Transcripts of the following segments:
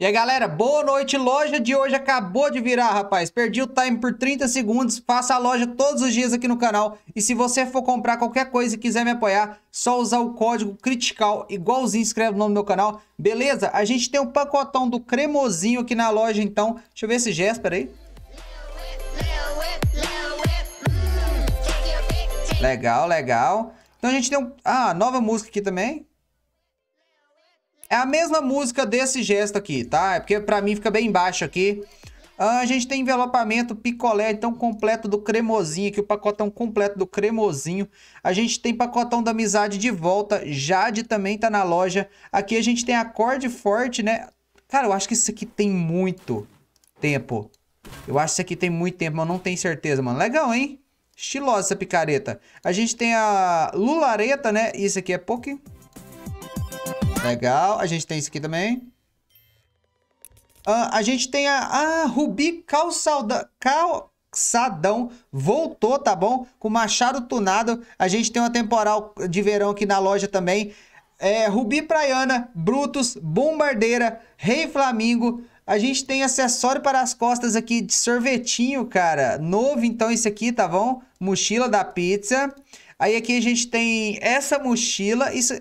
E aí, galera, boa noite. Loja de hoje acabou de virar, rapaz. Perdi o time por 30 segundos. Faça a loja todos os dias aqui no canal. E se você for comprar qualquer coisa e quiser me apoiar, só usar o código CRITICAL, igualzinho, escreve o nome do meu canal. Beleza? A gente tem um pacotão do cremosinho aqui na loja, então. Deixa eu ver esse gesto, peraí. Legal, legal. Então a gente tem um... Ah, nova música aqui também. É a mesma música desse gesto aqui, tá? É porque pra mim fica bem baixo aqui. Ah, a gente tem envelopamento picolé, então completo do cremosinho aqui, o pacotão completo do cremosinho. A gente tem pacotão da amizade de volta, Jade também tá na loja. Aqui a gente tem acorde forte, né? Cara, eu acho que isso aqui tem muito tempo. Eu acho que isso aqui tem muito tempo, mas não tenho certeza, mano. Legal, hein? Estilosa essa picareta. A gente tem a lulareta, né? Isso aqui é pouquinho... Legal. A gente tem isso aqui também. Ah, a gente tem a, Ah, Rubi Calçadão. Voltou, tá bom? Com machado tunado. A gente tem uma temporal de verão aqui na loja também. É, Rubi Praiana, Brutus, Bombardeira, Rei Flamingo. A gente tem acessório para as costas aqui de sorvetinho, cara. Novo, então, esse aqui, tá bom? Mochila da pizza. Aí aqui a gente tem essa mochila. Isso,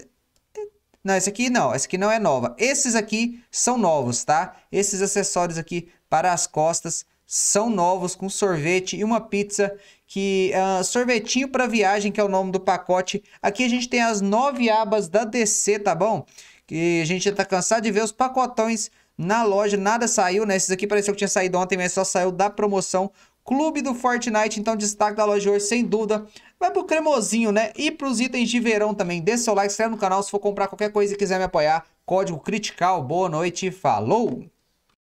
não, esse aqui não, esse aqui não é nova. Esses aqui são novos, tá? Esses acessórios aqui para as costas são novos com sorvete e uma pizza que uh, sorvetinho para viagem que é o nome do pacote. Aqui a gente tem as nove abas da DC, tá bom? Que a gente já tá cansado de ver os pacotões na loja, nada saiu, né? Esses aqui pareceu que tinha saído ontem, mas só saiu da promoção Clube do Fortnite, então destaque da loja hoje, sem dúvida. Vai pro cremosinho, né? E pros itens de verão também. Dê seu like, se inscreve no canal se for comprar qualquer coisa e quiser me apoiar. Código CRITICAL. Boa noite, falou!